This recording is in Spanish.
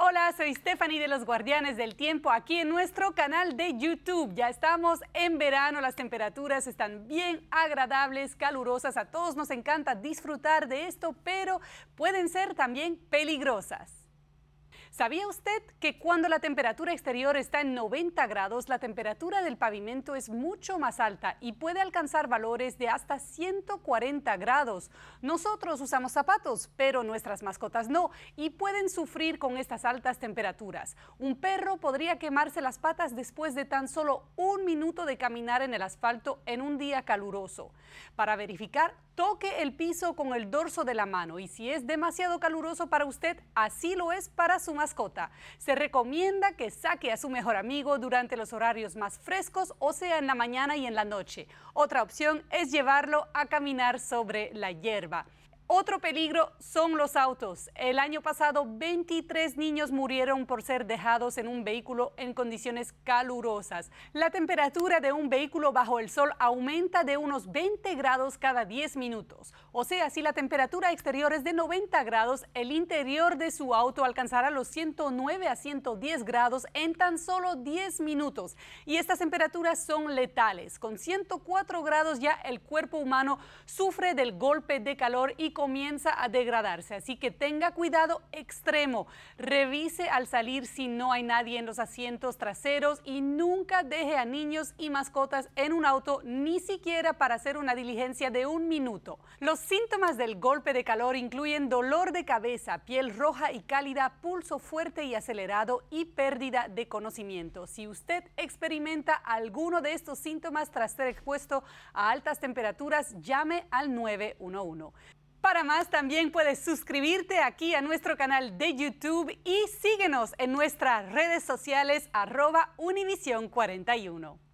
Hola, soy Stephanie de los Guardianes del Tiempo aquí en nuestro canal de YouTube. Ya estamos en verano, las temperaturas están bien agradables, calurosas, a todos nos encanta disfrutar de esto, pero pueden ser también peligrosas. ¿Sabía usted que cuando la temperatura exterior está en 90 grados, la temperatura del pavimento es mucho más alta y puede alcanzar valores de hasta 140 grados? Nosotros usamos zapatos, pero nuestras mascotas no y pueden sufrir con estas altas temperaturas. Un perro podría quemarse las patas después de tan solo un minuto de caminar en el asfalto en un día caluroso. Para verificar, toque el piso con el dorso de la mano y si es demasiado caluroso para usted, así lo es para su mascota. Se recomienda que saque a su mejor amigo durante los horarios más frescos, o sea, en la mañana y en la noche. Otra opción es llevarlo a caminar sobre la hierba. Otro peligro son los autos. El año pasado, 23 niños murieron por ser dejados en un vehículo en condiciones calurosas. La temperatura de un vehículo bajo el sol aumenta de unos 20 grados cada 10 minutos. O sea, si la temperatura exterior es de 90 grados, el interior de su auto alcanzará los 109 a 110 grados en tan solo 10 minutos. Y estas temperaturas son letales. Con 104 grados ya el cuerpo humano sufre del golpe de calor y comienza a degradarse. Así que tenga cuidado extremo. Revise al salir si no hay nadie en los asientos traseros y nunca deje a niños y mascotas en un auto, ni siquiera para hacer una diligencia de un minuto. Los síntomas del golpe de calor incluyen dolor de cabeza, piel roja y cálida, pulso fuerte y acelerado y pérdida de conocimiento. Si usted experimenta alguno de estos síntomas tras ser expuesto a altas temperaturas, llame al 911. Para más también puedes suscribirte aquí a nuestro canal de YouTube y síguenos en nuestras redes sociales arroba Univision 41.